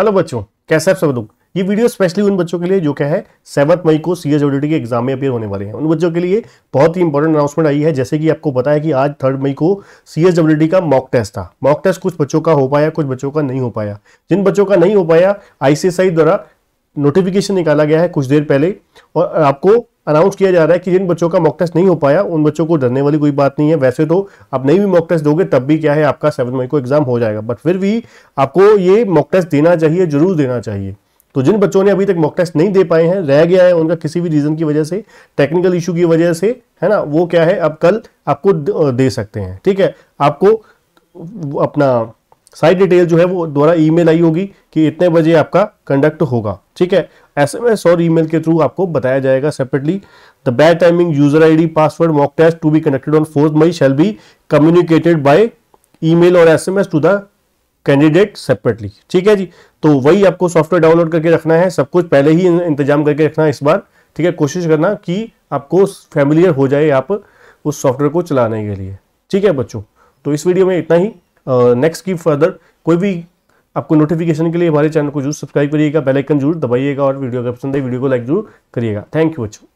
hello बच्चों कैसे आप सब लोग ये वीडियो स्पेशली उन बच्चों के लिए जो क्या है सेवन्थ मई को सी एस के एग्जाम में अपेयर होने वाले हैं उन बच्चों के लिए बहुत ही इंपॉर्टेंट अनाउंसमेंट आई है जैसे कि आपको पता है कि आज थर्ड मई को सी एस का मॉक टेस्ट था मॉक टेस्ट कुछ बच्चों का हो पाया कुछ बच्चों का नहीं हो पाया जिन बच्चों का नहीं हो पाया आईसीएसआई द्वारा नोटिफिकेशन निकाला गया है कुछ देर पहले और आपको अनाउंस किया जा रहा है कि जिन बच्चों का मॉक टेस्ट नहीं हो पाया उन बच्चों को डरने वाली कोई बात नहीं है वैसे तो आप नहीं भी मॉक टेस्ट दोगे तब भी क्या है आपका सेवन मई को एग्जाम हो जाएगा बट फिर भी आपको ये मॉक टेस्ट देना चाहिए जरूर देना चाहिए तो जिन बच्चों ने अभी तक मॉक टेस्ट नहीं दे पाए हैं रह गया है उनका किसी भी रीज़न की वजह से टेक्निकल इशू की वजह से है ना वो क्या है आप कल आपको दे सकते हैं ठीक है आपको अपना सारी डिटेल जो है वो द्वारा ईमेल आई होगी कि इतने बजे आपका कंडक्ट होगा ठीक है एस एम एस और ईमेल के थ्रू आपको बताया जाएगा separately the bad timing user ID password mock test to be connected on fourth May shall be communicated by email और SMS to the candidate separately ठीक है जी तो वही आपको सॉफ्टवेयर डाउनलोड करके रखना है सब कुछ पहले ही इंतजाम करके रखना है इस बार ठीक है कोशिश करना कि आपको फैमिलियर हो जाए आप उस सॉफ्टवेयर को चलाने के लिए ठीक है बच्चों तो इस वीडियो में इतना ही नेक्स्ट की फर्दर कोई भी आपको नोटिफिकेशन के लिए हमारे चैनल को जरूर सब्सक्राइब करिएगा बेल आइकन जरूर दबाइएगा और वीडियो अगर पसंद है वीडियो को लाइक जरूर करिएगा थैंक यू बच्चों